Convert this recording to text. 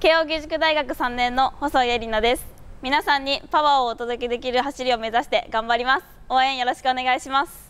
慶應義塾大学3年の細谷里奈です皆さんにパワーをお届けできる走りを目指して頑張ります応援よろしくお願いします